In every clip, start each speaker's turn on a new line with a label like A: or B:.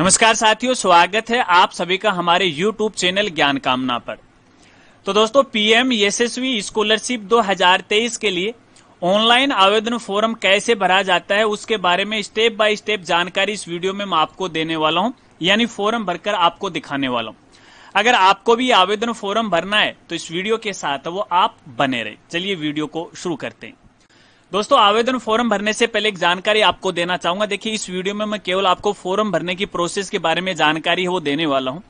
A: नमस्कार साथियों स्वागत है आप सभी का हमारे YouTube चैनल ज्ञान कामना पर तो दोस्तों पीएम यशस्वी स्कॉलरशिप 2023 के लिए ऑनलाइन आवेदन फॉर्म कैसे भरा जाता है उसके बारे में स्टेप बाय स्टेप जानकारी इस वीडियो में मैं आपको देने वाला हूं यानी फॉर्म भरकर आपको दिखाने वाला हूं अगर आपको भी आवेदन फॉर्म भरना है तो इस वीडियो के साथ वो आप बने रहे चलिए वीडियो को शुरू करते हैं दोस्तों आवेदन फॉर्म भरने से पहले एक जानकारी आपको देना चाहूंगा देखिए इस वीडियो में मैं केवल आपको फॉर्म भरने की प्रोसेस के बारे में जानकारी वो देने वाला हूँ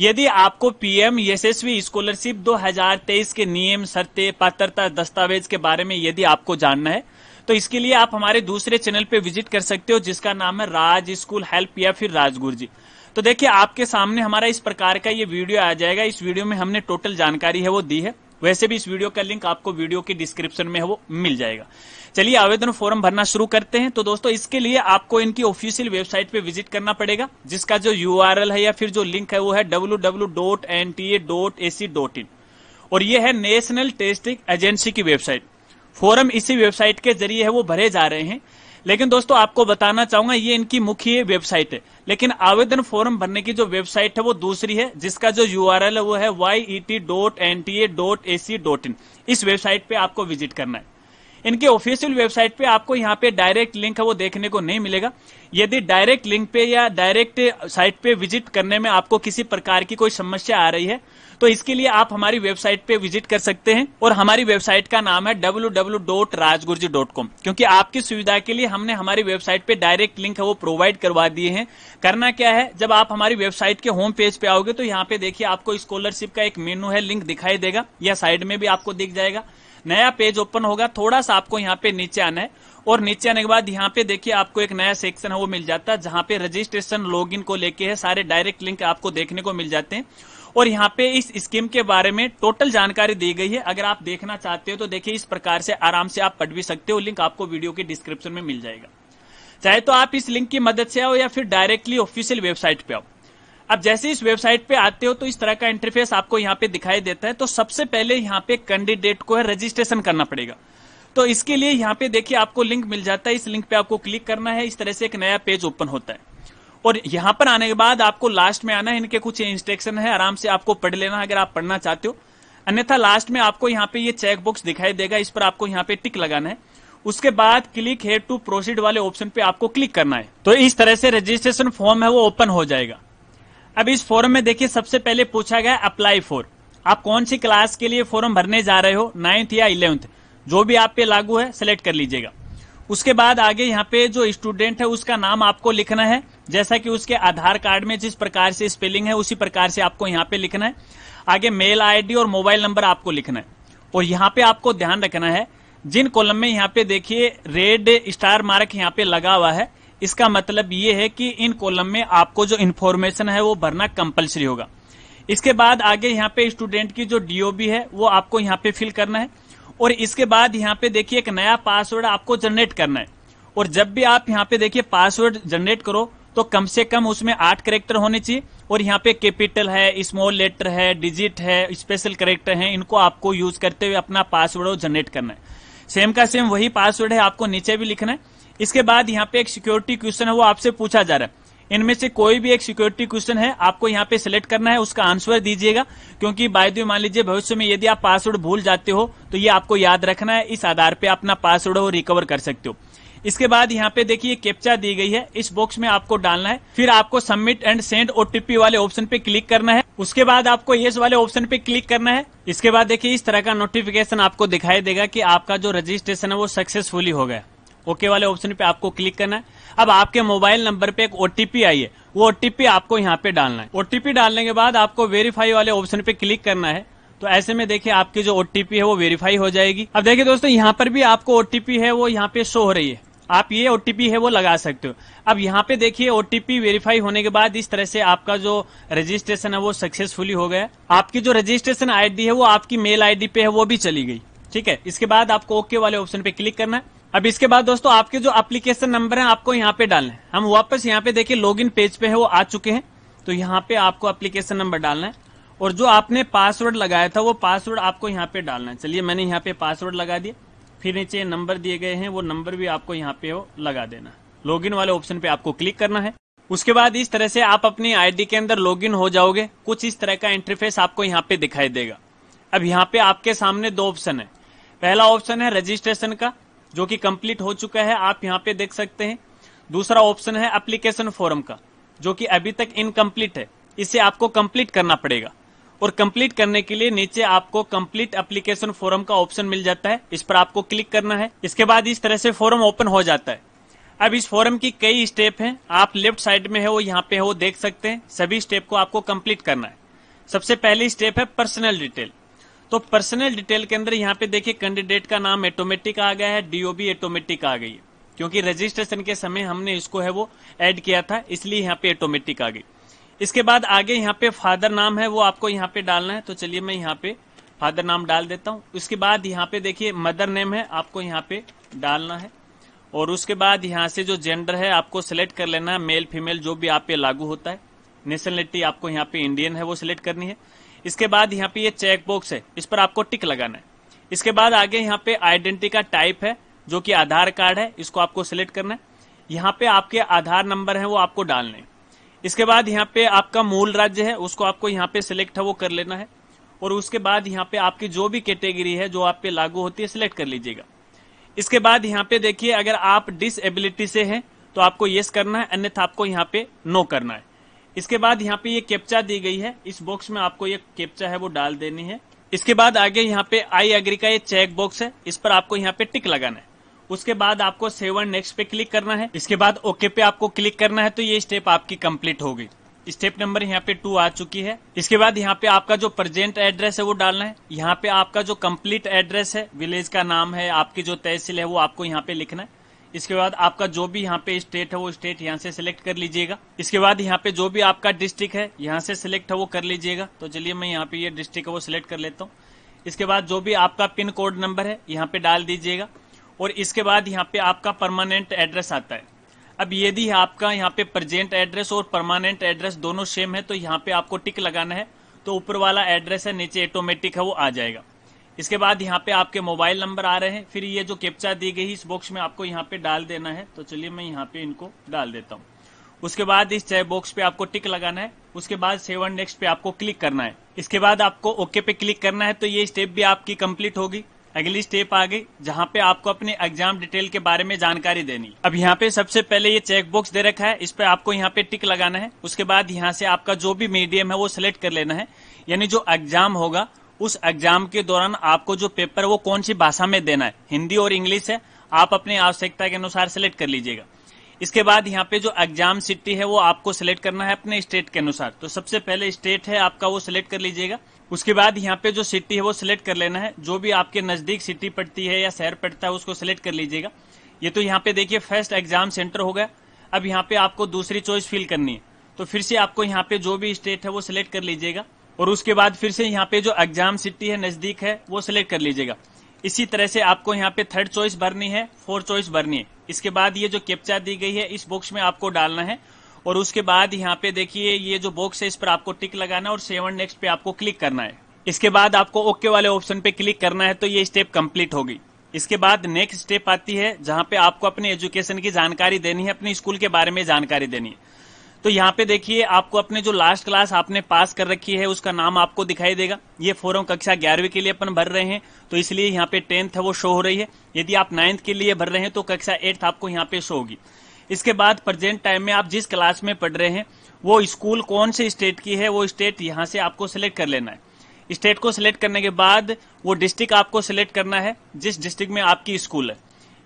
A: यदि आपको पीएम यशस्वी स्कॉलरशिप 2023 के नियम शर्तें पात्रता दस्तावेज के बारे में यदि आपको जानना है तो इसके लिए आप हमारे दूसरे चैनल पे विजिट कर सकते हो जिसका नाम है राज स्कूल हेल्प या फिर राजगुरु जी तो देखिए आपके सामने हमारा इस प्रकार का ये वीडियो आ जाएगा इस वीडियो में हमने टोटल जानकारी है वो दी है वैसे भी इस वीडियो का लिंक आपको वीडियो के डिस्क्रिप्शन में है वो मिल जाएगा चलिए आवेदन फॉर्म भरना शुरू करते हैं तो दोस्तों इसके लिए आपको इनकी ऑफिशियल वेबसाइट पे विजिट करना पड़ेगा जिसका जो यू है या फिर जो लिंक है वो है डब्ल्यू और ये है नेशनल टेस्टिंग एजेंसी की वेबसाइट फॉरम इसी वेबसाइट के जरिए है वो भरे जा रहे हैं लेकिन दोस्तों आपको बताना चाहूंगा ये इनकी मुख्य वेबसाइट है लेकिन आवेदन फॉर्म भरने की जो वेबसाइट है वो दूसरी है जिसका जो यू है वो है Y E T dot N T A dot A C dot in इस वेबसाइट पे आपको विजिट करना है इनके ऑफिशियल वेबसाइट पे आपको यहाँ पे डायरेक्ट लिंक है वो देखने को नहीं मिलेगा यदि डायरेक्ट लिंक पे या डायरेक्ट साइट पे विजिट करने में आपको किसी प्रकार की कोई समस्या आ रही है तो इसके लिए आप हमारी वेबसाइट पे विजिट कर सकते हैं और हमारी वेबसाइट का नाम है डब्ल्यू क्योंकि आपकी सुविधा के लिए हमने हमारी वेबसाइट पे डायरेक्ट लिंक है वो प्रोवाइड करवा दिए हैं करना क्या है जब आप हमारी वेबसाइट के होम पेज पे आओगे तो यहाँ पे देखिए आपको स्कॉलरशिप का एक मेनू है लिंक दिखाई देगा या साइड में भी आपको दिख जाएगा नया पेज ओपन होगा थोड़ा सा आपको यहाँ पे नीचे आना है और नीचे आने के बाद यहाँ पे देखिए आपको एक नया सेक्शन है वो मिल जाता है जहाँ पे रजिस्ट्रेशन लॉग को लेके है सारे डायरेक्ट लिंक आपको देखने को मिल जाते हैं और यहाँ पे इस स्कीम के बारे में टोटल जानकारी दी गई है अगर आप देखना चाहते हो तो देखिए इस प्रकार से आराम से आप पढ़ भी सकते हो लिंक आपको वीडियो के डिस्क्रिप्शन में मिल जाएगा चाहे तो आप इस लिंक की मदद से आओ या फिर डायरेक्टली ऑफिशियल वेबसाइट पे आओ अब जैसे इस वेबसाइट पे आते हो तो इस तरह का इंटरफेस आपको यहाँ पे दिखाई देता है तो सबसे पहले यहाँ पे कैंडिडेट को है रजिस्ट्रेशन करना पड़ेगा तो इसके लिए यहाँ पे देखिए आपको लिंक मिल जाता है इस लिंक पे आपको क्लिक करना है इस तरह से एक नया पेज ओपन होता है और यहाँ पर आने के बाद आपको लास्ट में आना है इनके कुछ इंस्ट्रक्शन है आराम से आपको पढ़ लेना अगर आप पढ़ना चाहते हो अन्यथा लास्ट में आपको यहाँ पे ये चेक बॉक्स दिखाई देगा इस पर आपको यहाँ पे टिक लगाना है उसके बाद क्लिक हेयर टू प्रोसीड वाले ऑप्शन पे आपको क्लिक करना है तो इस तरह से रजिस्ट्रेशन फॉर्म है वो ओपन हो जाएगा अब इस फॉरम में देखिए सबसे पहले पूछा गया अप्लाई फॉर आप कौन सी क्लास के लिए फॉर्म भरने जा रहे हो नाइन्थ या इलेवंथ जो भी आप पे लागू है सेलेक्ट कर लीजिएगा उसके बाद आगे यहाँ पे जो स्टूडेंट है उसका नाम आपको लिखना है जैसा कि उसके आधार कार्ड में जिस प्रकार से स्पेलिंग है उसी प्रकार से आपको यहाँ पे लिखना है आगे मेल आईडी और मोबाइल नंबर आपको लिखना है और यहाँ पे आपको ध्यान रखना है जिन कॉलम में यहाँ पे देखिए रेड स्टार मार्क यहाँ पे लगा हुआ है इसका मतलब ये है कि इन कॉलम में आपको जो इन्फॉर्मेशन है वो भरना कंपलसरी होगा इसके बाद आगे यहाँ पे स्टूडेंट की जो डीओबी है वो आपको यहाँ पे फिल करना है और इसके बाद यहाँ पे देखिए एक नया पासवर्ड आपको जनरेट करना है और जब भी आप यहाँ पे देखिए पासवर्ड जनरेट करो तो कम से कम उसमें आठ करेक्टर होने चाहिए और यहाँ पे कैपिटल है स्मॉल लेटर है डिजिट है स्पेशल करेक्टर है इनको आपको यूज करते हुए अपना पासवर्ड जनरेट करना है सेम का सेम वही पासवर्ड है आपको नीचे भी लिखना है इसके बाद यहाँ पे एक सिक्योरिटी क्वेश्चन है वो आपसे पूछा जा रहा है इनमें से कोई भी एक सिक्योरिटी क्वेश्चन है आपको यहाँ पे सिलेक्ट करना है उसका आंसर दीजिएगा क्योंकि बाय दू मान लीजिए भविष्य में यदि आप पासवर्ड भूल जाते हो तो ये आपको याद रखना है इस आधार पे अपना पासवर्ड हो रिकवर कर सकते हो इसके बाद यहाँ पे देखिए कैप्चा दी गई है इस बॉक्स में आपको डालना है फिर आपको सबमिट एंड सेंड ओटीपी वाले ऑप्शन पे क्लिक करना है उसके बाद आपको ये वाले ऑप्शन पे क्लिक करना है इसके बाद देखिए इस तरह का नोटिफिकेशन आपको दिखाई देगा कि आपका जो रजिस्ट्रेशन है वो सक्सेसफुली हो गया ओके वाले ऑप्शन पे आपको क्लिक करना है अब आपके मोबाइल नंबर पे एक ओटीपी आई है वो ओटीपी आपको यहाँ पे डालना है ओटीपी डालने के बाद आपको वेरीफाई वाले ऑप्शन पे क्लिक करना है तो ऐसे में देखिए आपकी जो ओटीपी है वो वेरीफाई हो जाएगी अब देखिए दोस्तों यहाँ पर भी आपको ओटीपी है वो यहाँ पे शो हो रही है आप ये ओटीपी है वो लगा सकते हो अब यहाँ पे देखिए ओटीपी वेरीफाई होने के बाद इस तरह से आपका जो रजिस्ट्रेशन है वो सक्सेसफुली हो गया आपकी जो रजिस्ट्रेशन आईडी है वो आपकी मेल आईडी पे है वो भी चली गई ठीक है इसके बाद आपको ओके वाले ऑप्शन पे क्लिक करना है अब इसके बाद दोस्तों आपके जो एप्लीकेशन नंबर है आपको यहाँ पे डालना है हम वापस यहाँ पे देखिए लॉगिन पेज पे है वो आ चुके हैं तो यहाँ पे आपको एप्लीकेशन नंबर डालना है और जो आपने पासवर्ड लगाया था वो पासवर्ड आपको यहाँ पे डालना है चलिए मैंने यहाँ पे पासवर्ड लगा दिया फिर नीचे नंबर दिए गए हैं वो नंबर भी आपको यहाँ पे लगा देना इन वाले ऑप्शन पे आपको क्लिक करना है उसके बाद इस तरह से आप अपनी आईडी के अंदर लॉगिन हो जाओगे कुछ इस तरह का इंटरफेस आपको यहाँ पे दिखाई देगा अब यहाँ पे आपके सामने दो ऑप्शन है पहला ऑप्शन है रजिस्ट्रेशन का जो कि कंप्लीट हो चुका है आप यहाँ पे देख सकते हैं दूसरा ऑप्शन है एप्लीकेशन फॉर्म का जो कि अभी तक इनकम्प्लीट है इसे आपको कंप्लीट करना पड़ेगा और कंप्लीट करने के लिए नीचे आपको कंप्लीट एप्लीकेशन फॉर्म का ऑप्शन मिल जाता है इस पर आपको क्लिक करना है इसके बाद इस तरह से फॉर्म ओपन हो जाता है अब इस फॉर्म की कई स्टेप हैं आप लेफ्ट साइड में है वो यहाँ पे है वो देख सकते हैं सभी स्टेप को आपको कंप्लीट करना है सबसे पहली स्टेप है पर्सनल डिटेल तो पर्सनल डिटेल के अंदर यहाँ पे देखिए कैंडिडेट का नाम ऑटोमेटिक आ गया है डीओबी ऑटोमेटिक आ गई है क्योंकि रजिस्ट्रेशन के समय हमने इसको है वो ऐड किया था इसलिए यहाँ पे ऑटोमेटिक आ गई इसके बाद आगे यहाँ पे फादर नाम है वो आपको यहाँ पे डालना है तो चलिए मैं यहाँ पे फादर नाम डाल देता हूँ उसके बाद यहाँ पे देखिए मदर नेम है आपको यहाँ पे डालना है और उसके बाद यहाँ से जो जेंडर है आपको सिलेक्ट कर लेना है मेल फीमेल जो भी आप पे लागू होता है नेशनलिटी आपको यहाँ पे इंडियन है वो सिलेक्ट करनी है इसके बाद यहाँ पे ये चेक बॉक्स है इस पर आपको टिक लगाना है इसके बाद आगे यहाँ पे आइडेंटिटी का टाइप है जो कि आधार कार्ड है इसको आपको सिलेक्ट करना है यहाँ पे आपके आधार नंबर है वो आपको डालने इसके बाद यहाँ पे आपका मूल राज्य है उसको आपको यहाँ पे सिलेक्ट है वो कर लेना है और उसके बाद यहाँ पे आपकी जो भी कैटेगरी है जो आप पे लागू होती है सिलेक्ट कर लीजिएगा इसके बाद यहाँ पे देखिए अगर आप डिसएबिलिटी से हैं तो आपको यस करना है अन्यथा आपको यहाँ पे नो करना है इसके बाद यहाँ पे ये कैप्चा दी गई है इस बॉक्स में आपको ये कैप्चा है वो डाल देनी है इसके बाद आगे यहाँ पे आई एग्री का ये चेक बॉक्स है इस पर आपको यहाँ पे टिक लगाना है उसके बाद आपको सेवन नेक्स्ट पे क्लिक करना है इसके बाद ओके पे आपको क्लिक करना है तो ये स्टेप आपकी कम्प्लीट होगी स्टेप नंबर यहाँ पे टू आ चुकी है इसके बाद यहाँ पे आपका जो प्रेजेंट एड्रेस है वो डालना है यहाँ पे आपका जो कंप्लीट एड्रेस है विलेज का नाम है आपकी जो तहसील है वो आपको यहाँ पे लिखना है इसके बाद आपका जो भी यहाँ पे स्टेट है वो स्टेट यहाँ से सिलेक्ट कर लीजिएगा इसके बाद यहाँ पे जो भी आपका डिस्ट्रिक्ट है यहाँ से सिलेक्ट है वो कर लीजिएगा तो चलिए मैं यहाँ पे ये यह डिस्ट्रिक्ट है वो सिलेक्ट कर लेता हूँ इसके बाद जो भी आपका पिन कोड नंबर है यहाँ पे डाल दीजिएगा और इसके बाद यहाँ पे आपका परमानेंट एड्रेस आता है अब यदि आपका यहाँ पे प्रजेंट एड्रेस और परमानेंट एड्रेस दोनों सेम है तो यहाँ पे आपको टिक लगाना है तो ऊपर वाला एड्रेस है नीचे ऑटोमेटिक है वो आ जाएगा इसके बाद यहाँ पे आपके मोबाइल नंबर आ रहे हैं फिर ये जो कैप्चा दी गई इस बॉक्स में आपको यहाँ पे डाल देना है तो चलिए मैं यहाँ पे इनको डाल देता हूँ उसके बाद इस चेक बॉक्स पे आपको टिक लगाना है उसके बाद सेवन नेक्स्ट पे आपको क्लिक करना है इसके बाद आपको ओके पे क्लिक करना है तो ये स्टेप भी आपकी कंप्लीट होगी अगली स्टेप आ गई जहाँ पे आपको अपने एग्जाम डिटेल के बारे में जानकारी देनी अब यहाँ पे सबसे पहले ये चेक बॉक्स दे रखा है इस पे आपको यहाँ पे टिक लगाना है उसके बाद यहाँ से आपका जो भी मीडियम है वो सिलेक्ट कर लेना है यानी जो एग्जाम होगा उस एग्जाम के दौरान आपको जो पेपर वो कौन सी भाषा में देना है हिंदी और इंग्लिश है आप अपनी आवश्यकता के अनुसार सेलेक्ट कर लीजिएगा इसके बाद यहाँ पे जो एग्जाम सिटी है वो आपको सिलेक्ट करना है अपने स्टेट के अनुसार तो सबसे पहले स्टेट है आपका वो सिलेक्ट कर लीजिएगा उसके बाद यहाँ पे जो सिटी है वो सिलेक्ट कर लेना है जो भी आपके नजदीक सिटी पड़ती है या शहर पड़ता है उसको सिलेक्ट कर लीजिएगा ये तो यहाँ पे देखिए फर्स्ट एग्जाम सेंटर हो गया अब यहाँ पे आपको दूसरी चॉइस फिल करनी है तो फिर से आपको यहाँ पे जो भी स्टेट है वो सिलेक्ट कर लीजिएगा और उसके बाद फिर से यहाँ पे जो एग्जाम सिटी है नजदीक है वो सिलेक्ट कर लीजिएगा इसी तरह से आपको यहाँ पे थर्ड चॉइस भरनी है फोर्थ चॉइस भरनी है इसके बाद ये जो कैप्चा दी गई है इस बॉक्स में आपको डालना है और उसके बाद यहाँ पे देखिए ये जो बॉक्स है इस पर आपको टिक लगाना है और सेवन नेक्स्ट पे आपको क्लिक करना है इसके बाद आपको ओके वाले ऑप्शन पे क्लिक करना है तो ये स्टेप कम्प्लीट होगी इसके बाद नेक्स्ट स्टेप आती है जहाँ पे आपको अपने एजुकेशन की जानकारी देनी है अपने स्कूल के बारे में जानकारी देनी है तो यहाँ पे देखिए आपको अपने जो लास्ट क्लास आपने पास कर रखी है उसका नाम आपको दिखाई देगा ये फोरम कक्षा ग्यारहवीं के लिए अपन भर रहे हैं तो इसलिए यहाँ पे टेंथ है वो शो हो रही है यदि आप नाइन्थ के लिए भर रहे हैं तो कक्षा एट्थ आपको यहाँ पे शो होगी इसके बाद प्रेजेंट टाइम में आप जिस क्लास में पढ़ रहे हैं वो स्कूल कौन से स्टेट की है वो स्टेट यहाँ से आपको सिलेक्ट कर लेना है स्टेट को सिलेक्ट करने के बाद वो डिस्ट्रिक्ट आपको सिलेक्ट करना है जिस डिस्ट्रिक्ट में आपकी स्कूल है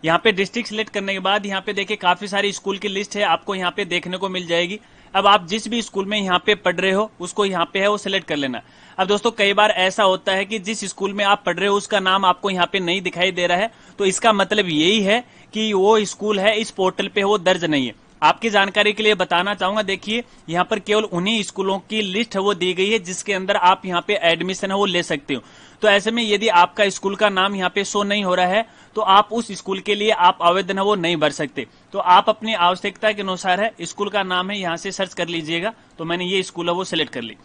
A: यहाँ पे डिस्ट्रिक्ट सिलेक्ट करने के बाद यहाँ पे देखिए काफी सारी स्कूल की लिस्ट है आपको यहाँ पे देखने को मिल जाएगी अब आप जिस भी स्कूल में यहाँ पे पढ़ रहे हो उसको यहाँ पे है वो सिलेक्ट कर लेना अब दोस्तों कई बार ऐसा होता है कि जिस स्कूल में आप पढ़ रहे हो उसका नाम आपको यहाँ पे नहीं दिखाई दे रहा है तो इसका मतलब यही है कि वो स्कूल है इस पोर्टल पे वो दर्ज नहीं है आपकी जानकारी के लिए बताना चाहूंगा देखिए यहाँ पर केवल उन्हीं स्कूलों की लिस्ट है वो दी गई है जिसके अंदर आप यहाँ पे एडमिशन है वो ले सकते हो तो ऐसे में यदि आपका स्कूल का नाम यहाँ पे शो नहीं हो रहा है तो आप उस स्कूल के लिए आप आवेदन है वो नहीं भर सकते तो आप अपनी आवश्यकता के अनुसार है स्कूल का नाम है यहाँ से सर्च कर लीजिएगा तो मैंने ये स्कूल है वो सिलेक्ट कर ली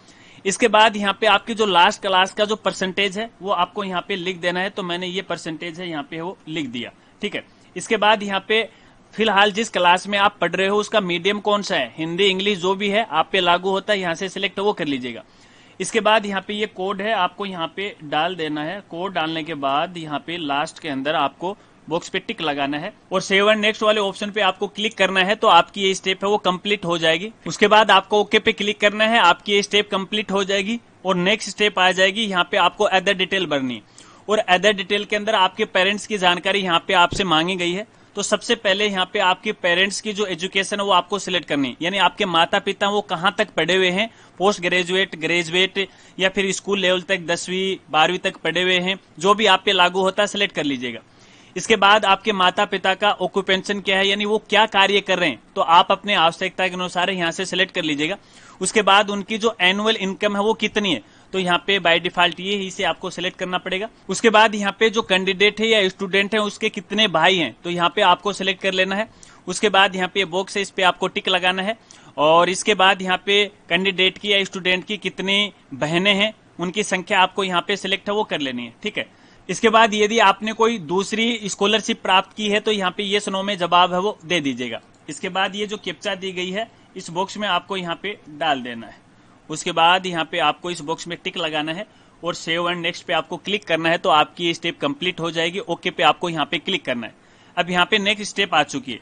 A: इसके बाद यहाँ पे आपकी जो लास्ट क्लास का जो परसेंटेज है वो आपको यहाँ पे लिख देना है तो मैंने ये परसेंटेज है यहाँ पे वो लिख दिया ठीक है इसके बाद यहाँ पे फिलहाल जिस क्लास में आप पढ़ रहे हो उसका मीडियम कौन सा है हिंदी इंग्लिश जो भी है आप पे लागू होता है यहाँ से सिलेक्ट वो कर लीजिएगा इसके बाद यहाँ पे ये यह कोड है आपको यहाँ पे डाल देना है कोड डालने के बाद यहाँ पे लास्ट के अंदर आपको बॉक्स पे टिक लगाना है और सेवन नेक्स्ट वाले ऑप्शन पे आपको क्लिक करना है तो आपकी ये स्टेप है वो कंप्लीट हो जाएगी उसके बाद आपको ओके पे क्लिक करना है आपकी ये स्टेप कंप्लीट हो जाएगी और नेक्स्ट स्टेप आ जाएगी यहाँ पे आपको अदर डिटेल भरनी और अदर डिटेल के अंदर आपके पेरेंट्स की जानकारी यहाँ पे आपसे मांगी गई है तो सबसे पहले यहाँ पे आपके पेरेंट्स की जो एजुकेशन है वो आपको सिलेक्ट करनी यानी आपके माता पिता वो कहाँ तक पढ़े हुए हैं पोस्ट ग्रेजुएट ग्रेजुएट या फिर स्कूल लेवल तक दसवीं बारहवीं तक पढ़े हुए हैं जो भी आप पे लागू होता है सिलेक्ट कर लीजिएगा इसके बाद आपके माता पिता का ऑक्यूपेंशन क्या है यानी वो क्या कार्य कर रहे हैं तो आप अपने आवश्यकता के अनुसार यहाँ से सिलेक्ट कर लीजिएगा उसके बाद उनकी जो एनुअल इनकम है वो कितनी है तो यहाँ पे बाय डिफॉल्ट ये से आपको सिलेक्ट करना पड़ेगा उसके बाद यहाँ पे जो कैंडिडेट है या स्टूडेंट है उसके कितने भाई हैं तो यहाँ पे आपको सिलेक्ट कर लेना है उसके बाद यहाँ पे बॉक्स है इस पे आपको टिक लगाना है और इसके बाद यहाँ पे कैंडिडेट की या स्टूडेंट की कितनी बहने हैं उनकी संख्या आपको यहाँ पे सिलेक्ट है वो कर लेनी है ठीक है इसके बाद यदि आपने कोई दूसरी स्कॉलरशिप प्राप्त की है तो यहाँ पे ये सुनो में जवाब है वो दे दीजिएगा इसके बाद ये जो कैप्चा दी गई है इस बॉक्स में आपको यहाँ पे डाल देना है उसके बाद यहाँ पे आपको इस बॉक्स में टिक लगाना है और सेव एंड नेक्स्ट पे आपको क्लिक करना है तो आपकी ये स्टेप कंप्लीट हो जाएगी ओके पे आपको यहाँ पे क्लिक करना है अब यहाँ पे नेक्स्ट स्टेप आ चुकी है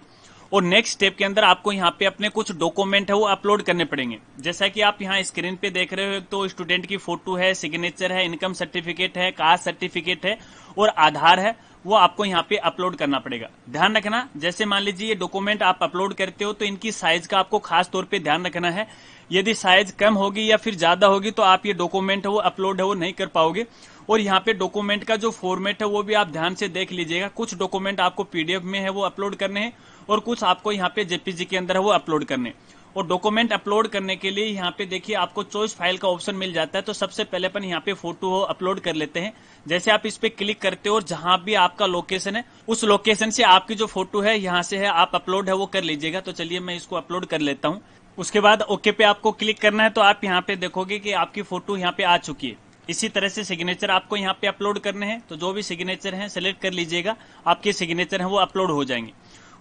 A: और नेक्स्ट स्टेप के अंदर आपको यहाँ पे अपने कुछ डॉक्यूमेंट है वो अपलोड करने पड़ेंगे जैसा कि आप यहाँ स्क्रीन पे देख रहे हो तो स्टूडेंट की फोटो है सिग्नेचर है इनकम सर्टिफिकेट है कास्ट सर्टिफिकेट है और आधार है वो आपको यहाँ पे अपलोड करना पड़ेगा ध्यान रखना जैसे मान लीजिए ये डॉक्यूमेंट आप अपलोड करते हो तो इनकी साइज का आपको खास तौर पे ध्यान रखना है यदि साइज कम होगी या फिर ज्यादा होगी तो आप ये डॉक्यूमेंट है वो अपलोड है वो नहीं कर पाओगे और यहाँ पे डॉक्यूमेंट का जो फॉर्मेट है वो भी आप ध्यान से देख लीजिएगा कुछ डॉक्यूमेंट आपको पीडीएफ में है वो अपलोड करने हैं और कुछ आपको यहाँ पे जेपीजी के अंदर है वो अपलोड करने और डॉक्यूमेंट अपलोड करने के लिए यहाँ पे देखिए आपको चॉइस फाइल का ऑप्शन मिल जाता है तो सबसे पहले अपन यहाँ पे फोटो अपलोड कर लेते हैं जैसे आप इस पे क्लिक करते हो और जहां भी आपका लोकेशन है उस लोकेशन से आपकी जो फोटो है यहाँ से है आप अपलोड है वो कर लीजिएगा तो चलिए मैं इसको अपलोड कर लेता हूँ उसके बाद ओके पे आपको क्लिक करना है तो आप यहाँ पे देखोगे की आपकी फोटो यहाँ पे आ चुकी है इसी तरह से सिग्नेचर आपको यहाँ पे अपलोड करने हैं तो जो भी सिग्नेचर है सेलेक्ट कर लीजिएगा आपके सिग्नेचर है वो अपलोड हो जाएंगे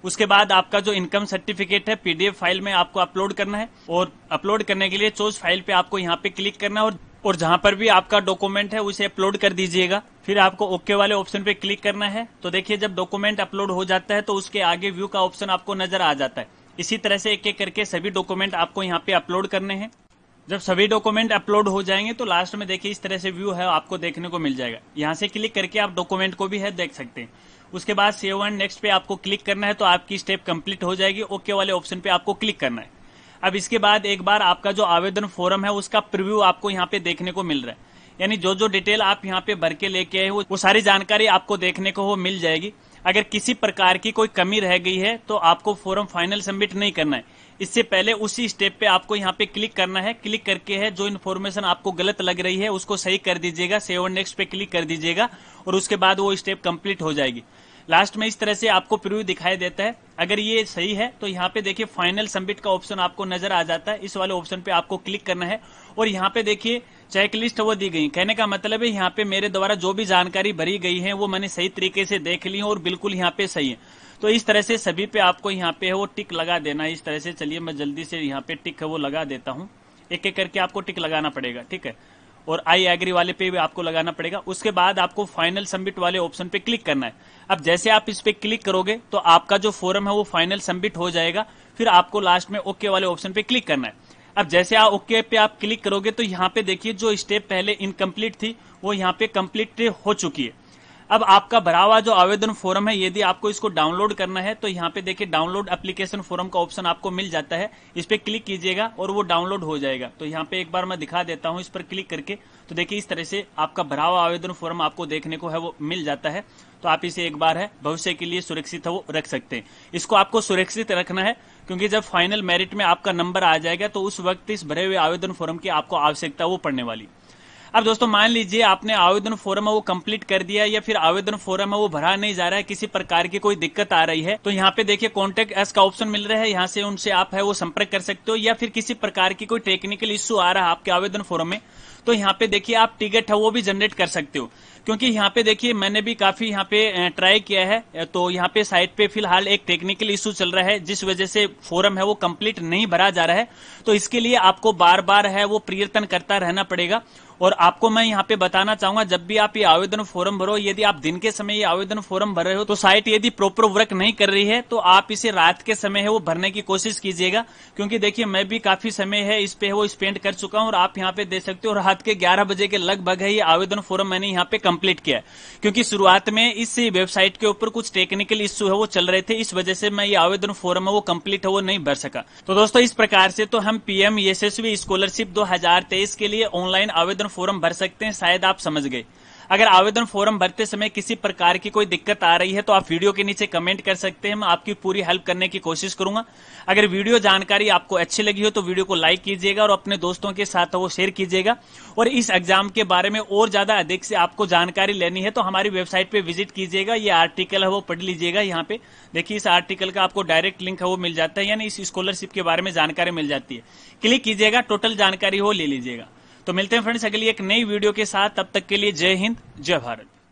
A: उसके बाद आपका जो इनकम सर्टिफिकेट है पीडीएफ फाइल में आपको अपलोड करना है और अपलोड करने के लिए चोज फाइल पे आपको यहाँ पे क्लिक करना है और और जहां पर भी आपका डॉक्यूमेंट है उसे अपलोड कर दीजिएगा फिर आपको ओके वाले ऑप्शन पे क्लिक करना है तो देखिए जब डॉक्यूमेंट अपलोड हो जाता है तो उसके आगे व्यू का ऑप्शन आपको नजर आ जाता है इसी तरह से एक एक करके सभी डॉक्यूमेंट आपको यहाँ पे अपलोड करने हैं जब सभी डॉक्यूमेंट अपलोड हो जाएंगे तो लास्ट में देखिए इस तरह से व्यू है आपको देखने को मिल जाएगा यहाँ से क्लिक करके आप डॉक्यूमेंट को भी है देख सकते हैं उसके बाद सेव एंड नेक्स्ट पे आपको क्लिक करना है तो आपकी स्टेप कंप्लीट हो जाएगी ओके वाले ऑप्शन पे आपको क्लिक करना है अब इसके बाद एक बार आपका जो आवेदन फॉरम है उसका प्रिव्यू आपको यहाँ पे देखने को मिल रहा है यानी जो जो डिटेल आप यहाँ पे भर के लेके आए वो सारी जानकारी आपको देखने को मिल जाएगी अगर किसी प्रकार की कोई कमी रह गई है तो आपको फॉरम फाइनल सबमिट नहीं करना है इससे पहले उसी स्टेप पे आपको यहाँ पे क्लिक करना है क्लिक करके है जो इन्फॉर्मेशन आपको गलत लग रही है उसको सही कर दीजिएगा सेवन नेक्स्ट पे क्लिक कर दीजिएगा और उसके बाद वो स्टेप कंप्लीट हो जाएगी लास्ट में इस तरह से आपको प्रिव्यू दिखाई देता है अगर ये सही है तो यहाँ पे देखिए फाइनल सबमिट का ऑप्शन आपको नजर आ जाता है इस वाले ऑप्शन पे आपको क्लिक करना है और यहाँ पे देखिए चेक लिस्ट वो दी गई कहने का मतलब है यहाँ पे मेरे द्वारा जो भी जानकारी भरी गई है वो मैंने सही तरीके से देख ली और बिल्कुल यहाँ पे सही है तो इस तरह से सभी पे आपको यहाँ पे वो टिक लगा देना इस तरह से चलिए मैं जल्दी से यहाँ पे टिक है वो लगा देता हूँ एक एक करके आपको टिक लगाना पड़ेगा ठीक है और आई एग्री वाले पे भी आपको लगाना पड़ेगा उसके बाद आपको फाइनल सबमिट वाले ऑप्शन पे क्लिक करना है अब जैसे आप इस पे क्लिक करोगे तो आपका जो फॉर्म है वो फाइनल सबमिट हो जाएगा फिर आपको लास्ट में ओके वाले ऑप्शन पे क्लिक करना है अब जैसे आप ओके पे आप क्लिक करोगे तो यहाँ पे देखिए जो स्टेप पहले इनकम्प्लीट थी वो यहाँ पे कम्प्लीट हो चुकी है अब आपका भरा हुआ जो आवेदन फॉर्म है यदि आपको इसको डाउनलोड करना है तो यहाँ पे देखिए डाउनलोड एप्लीकेशन फॉर्म का ऑप्शन आपको मिल जाता है इस पर क्लिक कीजिएगा और वो डाउनलोड हो जाएगा तो यहाँ पे एक बार मैं दिखा देता हूँ इस पर क्लिक करके तो देखिए इस तरह से आपका भरा हुआ आवेदन फॉर्म आपको देखने को है वो मिल जाता है तो आप इसे एक बार है भविष्य के लिए सुरक्षित है वो रख सकते हैं इसको आपको सुरक्षित रखना है क्योंकि जब फाइनल मेरिट में आपका नंबर आ जाएगा तो उस वक्त इस भरे हुए आवेदन फॉर्म की आपको आवश्यकता वो पड़ने वाली अब दोस्तों मान लीजिए आपने आवेदन फॉर्म है वो कंप्लीट कर दिया या फिर आवेदन फॉर्म है वो भरा नहीं जा रहा है किसी प्रकार की कोई दिक्कत आ रही है तो यहाँ पे देखिए कॉन्टेक्ट एस का ऑप्शन मिल रहा है यहाँ से उनसे आप है वो संपर्क कर सकते हो या फिर किसी प्रकार की कोई टेक्निकल इश्यू आ रहा है आपके आवेदन फॉर्म में तो यहाँ पे देखिए आप टिकट है वो भी जनरेट कर सकते हो क्योंकि यहाँ पे देखिए मैंने भी काफी यहाँ पे ट्राई किया है तो यहाँ पे साइट पे फिलहाल एक टेक्निकल इशू चल रहा है जिस वजह से फोरम है वो कंप्लीट नहीं भरा जा रहा है तो इसके लिए आपको बार बार है वो प्रयत्न करता रहना पड़ेगा और आपको मैं यहाँ पे बताना चाहूंगा जब भी आप ये आवेदन फॉर्म भरो यदि आप दिन के समय ये आवेदन फॉर्म भर रहे हो तो साइट यदि प्रॉपर वर्क नहीं कर रही है तो आप इसे रात के समय है वो भरने की कोशिश कीजिएगा क्योंकि देखिए मैं भी काफी समय है इस पे वो स्पेंड कर चुका हूँ और आप यहाँ पे दे सकते हो रात के ग्यारह बजे के लगभग है ये आवेदन फॉर्म मैंने यहाँ पे कम्प्लीट किया क्योंकि शुरुआत में इस वेबसाइट के ऊपर कुछ टेक्निकल इश्यू है वो चल रहे थे इस वजह से मैं ये आवेदन फॉर्म है वो कम्प्लीट है वो नहीं भर सका तो दोस्तों इस प्रकार से तो हम पीएम यशस्वी स्कॉलरशिप 2023 के लिए ऑनलाइन आवेदन आवेदन फॉर्म भर सकते हैं शायद आप समझ गए अगर आवेदन फॉर्म भरते समय किसी प्रकार की कोई दिक्कत आ रही है तो आप वीडियो के नीचे कमेंट कर सकते हैं मैं आपकी पूरी हेल्प करने की कोशिश करूंगा अगर वीडियो जानकारी आपको अच्छी लगी हो तो वीडियो को लाइक कीजिएगा और अपने दोस्तों के साथ वो शेयर कीजिएगा और इस एग्जाम के बारे में और ज्यादा अधिक से आपको जानकारी लेनी है तो हमारी वेबसाइट पर विजिट कीजिएगा ये आर्टिकल है वो पढ़ लीजिएगा यहाँ पे देखिए इस आर्टिकल का आपको डायरेक्ट लिंक है वो मिल जाता है यानी इस स्कॉलरशिप के बारे में जानकारी मिल जाती है क्लिक कीजिएगा टोटल जानकारी हो ले लीजिएगा तो मिलते हैं फ्रेंड्स अगली एक नई वीडियो के साथ तब तक के लिए जय हिंद जय भारत